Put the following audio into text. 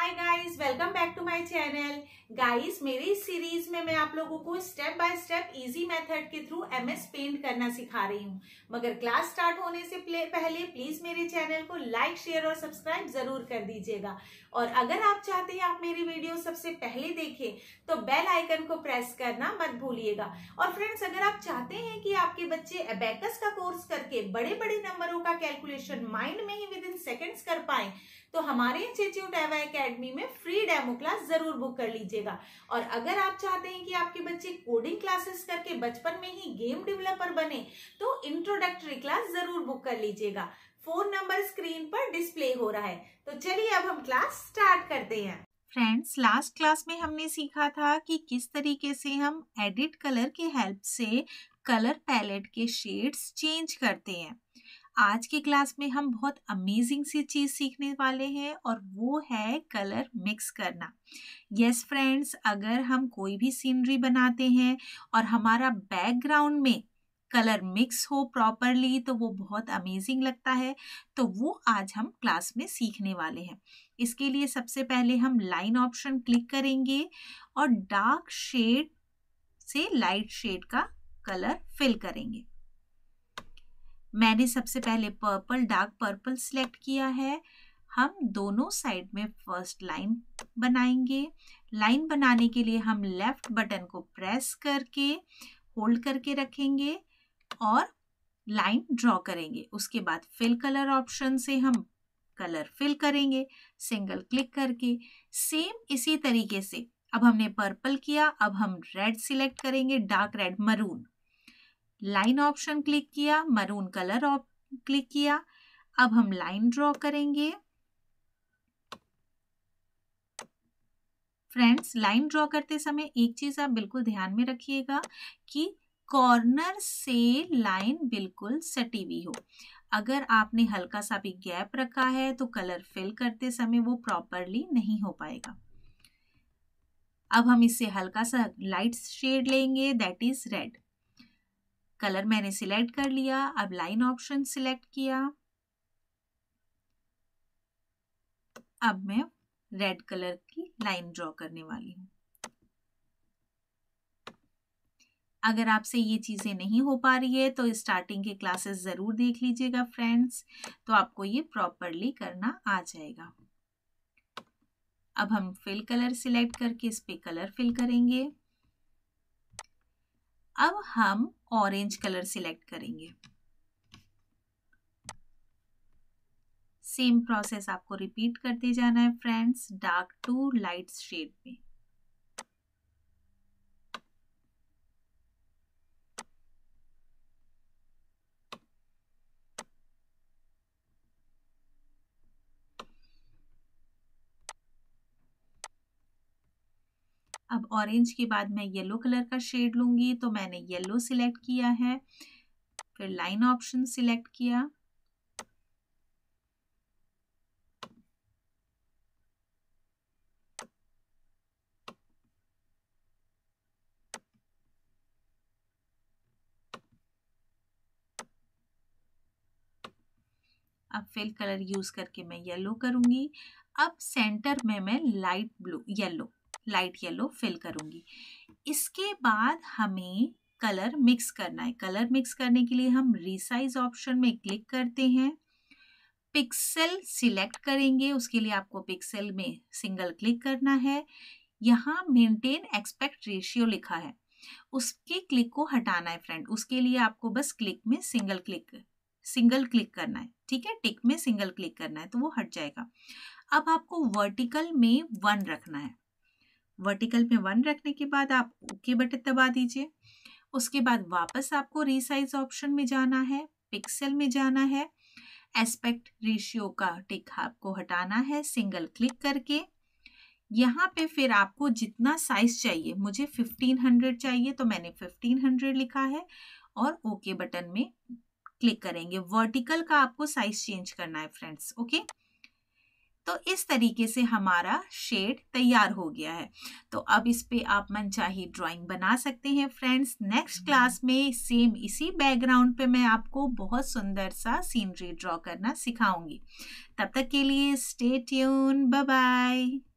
Hi guys welcome back to my channel guys मेरी series में मैं आप लोगों को step by step easy method के थ्रू एमएस पेंट करना सिखा रही हूँ मगर क्लास स्टार्ट होने से पहले प्लीज मेरे चैनल को लाइक शेयर और सब्सक्राइब जरूर कर दीजिएगा और अगर आप चाहते हैं आप मेरी वीडियो सबसे पहले देखें तो बेल आइकन को प्रेस करना मत भूलिएगा और फ्रेंड्स अगर आप चाहते हैं कि आपके बच्चे अबेकस का कोर्स करके बड़े बड़े नंबरों का कैलकुलेशन माइंड में ही विद इन सेकेंड्स कर पाए तो हमारे इंस्टीट्यूट एवा अकेडमी में फ्री डेमो क्लास जरूर बुक कर लीजिएगा और अगर आप चाहते हैं कि आपके बच्चे कोडिंग क्लासेस करके बचपन में ही गेम डेवलपर बने तो इंट्रोडक्टरी क्लास जरूर बुक कर लीजिएगा फोन नंबर स्क्रीन पर डिस्प्ले हो रहा है तो चलिए अब हम क्लास स्टार्ट करते हैं फ्रेंड्स लास्ट क्लास में हमने सीखा था कि किस तरीके से हम एडिट कलर के हेल्प से कलर पैलेट के शेड्स चेंज करते हैं आज के क्लास में हम बहुत अमेजिंग सी चीज़ सीखने वाले हैं और वो है कलर मिक्स करना यस yes फ्रेंड्स अगर हम कोई भी सीनरी बनाते हैं और हमारा बैकग्राउंड में कलर मिक्स हो प्रॉपरली तो वो बहुत अमेजिंग लगता है तो वो आज हम क्लास में सीखने वाले हैं इसके लिए सबसे पहले हम लाइन ऑप्शन क्लिक करेंगे और डार्क शेड से लाइट शेड का कलर फिल करेंगे मैंने सबसे पहले पर्पल डार्क पर्पल सिलेक्ट किया है हम दोनों साइड में फर्स्ट लाइन बनाएंगे लाइन बनाने के लिए हम लेफ्ट बटन को प्रेस करके होल्ड करके रखेंगे और लाइन ड्रॉ करेंगे उसके बाद फिल कलर ऑप्शन से हम कलर फिल करेंगे सिंगल क्लिक करके सेम इसी तरीके से अब हमने पर्पल किया अब हम रेड सिलेक्ट करेंगे dark red maroon line option click किया मरून कलर ऑप क्लिक किया अब हम लाइन ड्रॉ करेंगे फ्रेंड्स लाइन ड्रॉ करते समय एक चीज आप बिल्कुल ध्यान में रखिएगा कि कॉर्नर से लाइन बिल्कुल सटी हुई हो अगर आपने हल्का सा भी गैप रखा है तो कलर फिल करते समय वो प्रॉपरली नहीं हो पाएगा अब हम इससे हल्का सा लाइट शेड लेंगे दैट इज रेड कलर मैंने सिलेक्ट कर लिया अब लाइन ऑप्शन सिलेक्ट किया अब मैं रेड कलर की लाइन ड्रॉ करने वाली हूं अगर आपसे ये चीज़ें नहीं हो पा रही है तो स्टार्टिंग के क्लासेस ज़रूर देख लीजिएगा फ्रेंड्स तो आपको ये प्रॉपरली करना आ जाएगा अब हम फिल कलर सिलेक्ट करके इस पे कलर फिल करेंगे अब हम ऑरेंज कलर सिलेक्ट करेंगे सेम प्रोसेस आपको रिपीट करते जाना है friends dark to light shade में अब ऑरेंज के बाद मैं येलो कलर का शेड लूंगी तो मैंने येलो सिलेक्ट किया है फिर लाइन ऑप्शन सिलेक्ट किया अब फिल कलर यूज़ करके मैं येलो करूंगी अब सेंटर में मैं light blue yellow light yellow fill करूँगी इसके बाद हमें कलर मिक्स करना है कलर मिक्स करने के लिए हम रिसाइज ऑप्शन में क्लिक करते हैं पिक्सल सिलेक्ट करेंगे उसके लिए आपको पिक्सल में सिंगल क्लिक करना है यहाँ मेंटेन एक्सपेक्ट रेशियो लिखा है उसके क्लिक को हटाना है फ्रेंड उसके लिए आपको बस क्लिक में सिंगल क्लिक सिंगल क्लिक करना है ठीक है टिक में सिंगल क्लिक करना है तो वो हट जाएगा अब आपको वर्टिकल में वन रखना है वर्टिकल में वन रखने के बाद आप ओके बटन दबा दीजिए उसके बाद वापस आपको रिसाइज ऑप्शन में जाना है पिक्सल में जाना है एस्पेक्ट रेशियो का टिक आपको हटाना है सिंगल क्लिक करके यहाँ पे फिर आपको जितना साइज चाहिए मुझे 1500 चाहिए तो मैंने 1500 लिखा है और ओके बटन में क्लिक करेंगे वर्टिकल का आपको साइज चेंज करना है फ्रेंड्स ओके okay? तो इस तरीके से हमारा शेड तैयार हो गया है तो अब इस पर आप मनचाही ड्राइंग बना सकते हैं फ्रेंड्स नेक्स्ट क्लास में सेम इसी बैकग्राउंड पे मैं आपको बहुत सुंदर सा सीनरी ड्रॉ करना सिखाऊंगी तब तक के लिए स्टे ट्यून बाय